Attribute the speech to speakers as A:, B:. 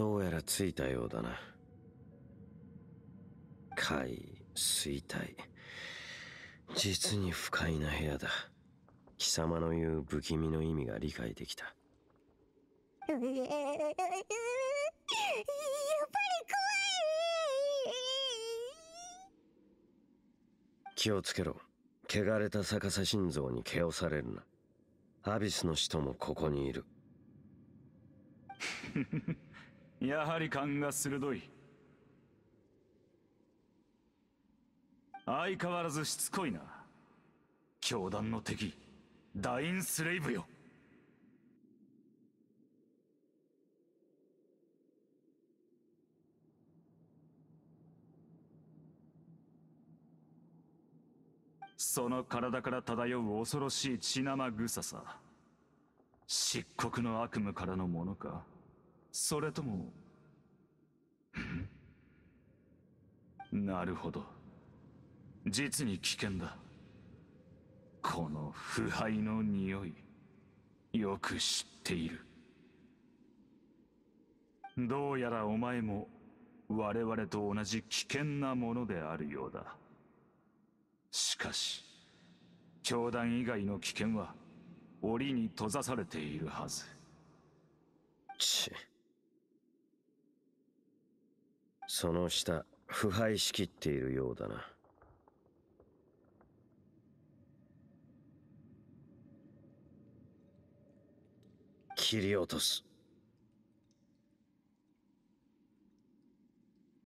A: どうやら着いたようだな海衰退実に不快な部屋だ貴様の言う不気味の意味が理解できたやっぱり怖い気をつけろ汚れた逆さ心臓に毛をされるなアビスの使徒もここにいる
B: やはり勘が鋭い相変わらずしつこいな教団の敵ダインスレイブよその体から漂う恐ろしい血生臭さ漆黒の悪夢からのものかそれとも なるほど実に危険だこの腐敗の匂いよく知っているどうやらお前も我々と同じ危険なものであるようだしかし教団以外の危険は檻に閉ざされているはずチッ
A: その下腐敗しきっているようだな切り落とす